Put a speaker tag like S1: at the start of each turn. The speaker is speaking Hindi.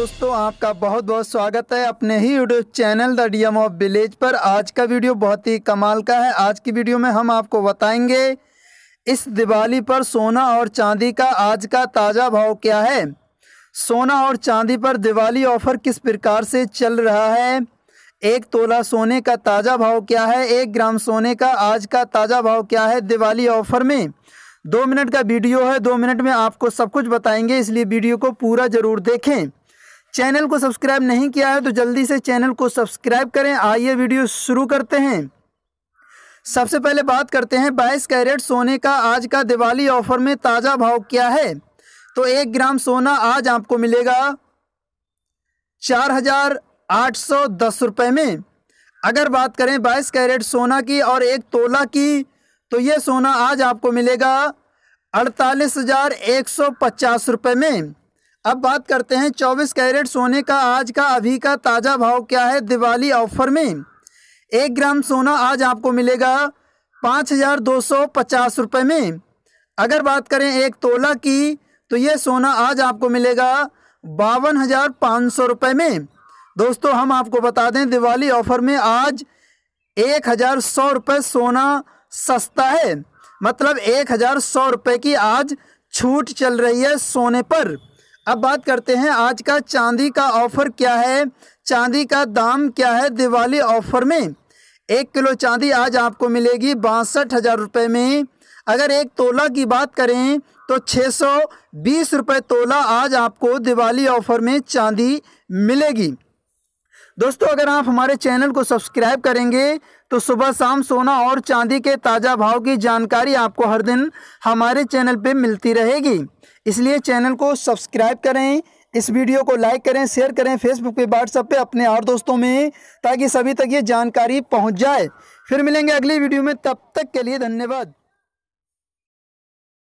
S1: दोस्तों आपका बहुत बहुत स्वागत है अपने ही YouTube channel the D M of village पर आज का वीडियो बहुत ही कमाल का है आज की वीडियो में हम आपको बताएंगे इस दिवाली पर सोना और चांदी का आज का ताज़ा भाव क्या है सोना और चांदी पर दिवाली ऑफर किस प्रकार से चल रहा है एक तोला सोने का ताज़ा भाव क्या है एक ग्राम सोने का आज का ताज़ा भाव क्या है दिवाली ऑफर में दो मिनट का वीडियो है दो मिनट में आपको सब कुछ बताएंगे इसलिए वीडियो को पूरा ज़रूर देखें चैनल को सब्सक्राइब नहीं किया है तो जल्दी से चैनल को सब्सक्राइब करें आइए वीडियो शुरू करते हैं सबसे पहले बात करते हैं बाईस कैरेट सोने का आज का दिवाली ऑफर में ताज़ा भाव क्या है तो एक ग्राम सोना आज आपको मिलेगा चार हजार आठ सौ दस रुपये में अगर बात करें बाईस कैरेट सोना की और एक तोला की तो ये सोना आज आपको मिलेगा अड़तालीस हज़ार एक सौ पचास रुपये में अब बात करते हैं 24 कैरेट सोने का आज का अभी का ताज़ा भाव क्या है दिवाली ऑफर में एक ग्राम सोना आज आपको मिलेगा पाँच हज़ार दो सौ पचास रुपये में अगर बात करें एक तोला की तो ये सोना आज आपको मिलेगा बावन हज़ार पाँच सौ रुपये में दोस्तों हम आपको बता दें दिवाली ऑफर में आज एक हज़ार सौ रुपये सोना सस्ता है मतलब एक हज़ार सौ रुपये की आज छूट चल रही है सोने पर अब बात करते हैं आज का चांदी का ऑफर क्या है चांदी का दाम क्या है दिवाली ऑफर में एक किलो चांदी आज आपको मिलेगी बासठ हज़ार रुपये में अगर एक तोला की बात करें तो छः सौ बीस रुपये तोला आज आपको दिवाली ऑफर में चांदी मिलेगी दोस्तों अगर आप हमारे चैनल को सब्सक्राइब करेंगे तो सुबह शाम सोना और चांदी के ताज़ा भाव की जानकारी आपको हर दिन हमारे चैनल पे मिलती रहेगी इसलिए चैनल को सब्सक्राइब करें इस वीडियो को लाइक करें शेयर करें फेसबुक पे व्हाट्सअप पे अपने और दोस्तों में ताकि सभी तक ये जानकारी पहुंच जाए फिर मिलेंगे अगली वीडियो में तब तक के लिए धन्यवाद